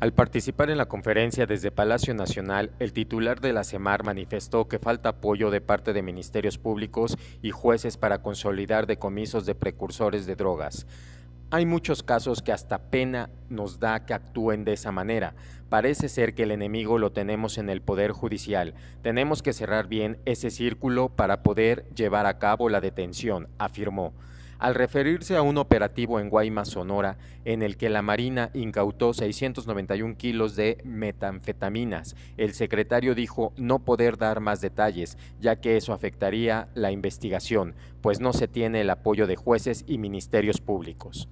Al participar en la conferencia desde Palacio Nacional, el titular de la CEMAR manifestó que falta apoyo de parte de ministerios públicos y jueces para consolidar decomisos de precursores de drogas. Hay muchos casos que hasta pena nos da que actúen de esa manera. Parece ser que el enemigo lo tenemos en el Poder Judicial. Tenemos que cerrar bien ese círculo para poder llevar a cabo la detención, afirmó al referirse a un operativo en Guaymas, Sonora, en el que la Marina incautó 691 kilos de metanfetaminas. El secretario dijo no poder dar más detalles, ya que eso afectaría la investigación, pues no se tiene el apoyo de jueces y ministerios públicos.